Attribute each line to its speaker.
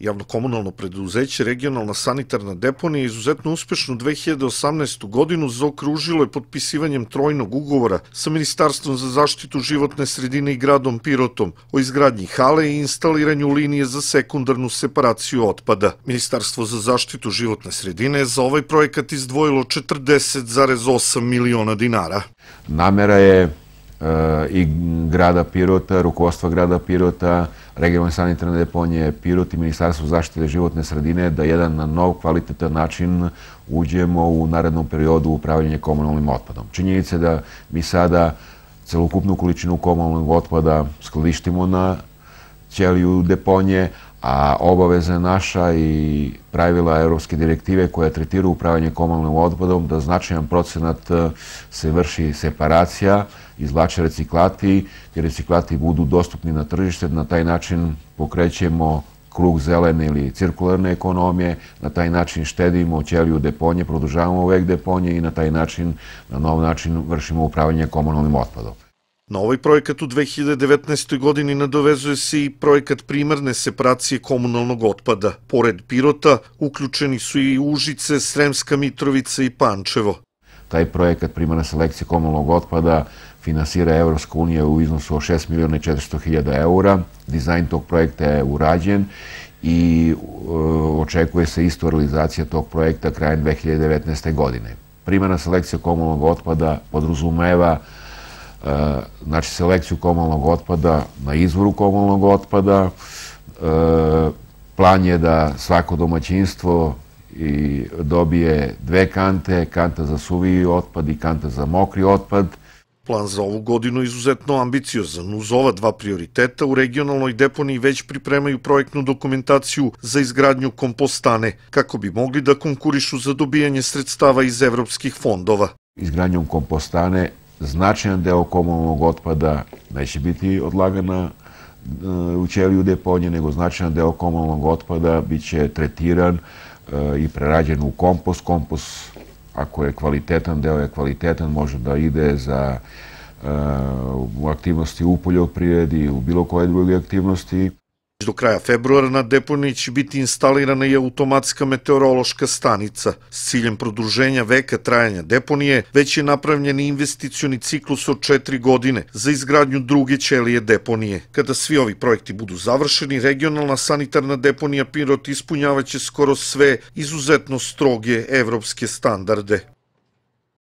Speaker 1: Javno komunalno preduzeće Regionalna sanitarna deponija izuzetno uspešno 2018. godinu zaokružilo je potpisivanjem trojnog ugovora sa Ministarstvom za zaštitu životne sredine i gradom Pirotom o izgradnji hale i instaliranju linije za sekundarnu separaciju otpada. Ministarstvo za zaštitu životne sredine je za ovaj projekat izdvojilo 40,8 miliona dinara.
Speaker 2: Namera je Eh, i grada Pirota, rukovodstva grada Pirota, regionalne sanitarne deponije Pirot i Ministarstvo zaštite životne sredine da jedan na nov kvalitetan način uđemo u narednom periodu upravljanje komunalnim otpadom. Činjenica je da mi sada celokupnu količinu komunalnog otpada skladištimo na ćeliju deponije, a obaveza naša i pravila Europske direktive koja tretira upravljanje komunalnim odpadom da značajan procenat e, se vrši separacija, izvlače reciklati, jer reciklati budu dostupni na tržište, na taj način pokrećemo krug zelene ili cirkularne ekonomije, na taj način štedimo ćeliju deponje, produžavamo uvek deponje i na taj način, na nov način, vršimo upravljanje komunalnim otpadom.
Speaker 1: Na ovaj projekat u 2019. godini nadovezuje se i projekat primarne separacije komunalnog otpada. Pored Pirota uključeni su i Užice, Sremska Mitrovica i Pančevo.
Speaker 2: Taj projekat primarne selekcije komunalnog otpada finansira Evropska unija u iznosu o 6 miliona i 400 hiljada eura. Dizajn tog projekta je urađen i e, očekuje se isto realizacija tog projekta krajem 2019. godine. Primarna selekcija komunalnog otpada podrazumeva Eh, znači selekciju komunalnog otpada na izvoru komunalnog otpada. Eh, plan je da svako domaćinstvo dobije dve kante, kanta za suviji otpad i kanta za mokri otpad.
Speaker 1: Plan za ovu godinu je izuzetno ambiciozan. Uz ova dva prioriteta u regionalnoj deponiji već pripremaju projektnu dokumentaciju za izgradnju kompostane kako bi mogli da konkurišu za dobijanje sredstava iz evropskih fondova.
Speaker 2: Izgradnjom kompostane značajan deo komunalnog otpada neće biti odlagana e, u ćeliju deponije, nego značajan deo komunalnog otpada bit će tretiran e, i prerađen u kompost. Kompost, ako je kvalitetan, deo je kvalitetan, može da ide za e, aktivnosti u poljoprivredi, u bilo koje druge aktivnosti. Do kraja februara
Speaker 1: na deponiji će biti instalirana i automatska meteorološka stanica. S ciljem produženja veka trajanja deponije već je napravljen investicioni ciklus od četiri godine za izgradnju druge ćelije deponije. Kada svi ovi projekti budu završeni, regionalna sanitarna deponija Pirot ispunjavaće skoro sve izuzetno stroge evropske standarde.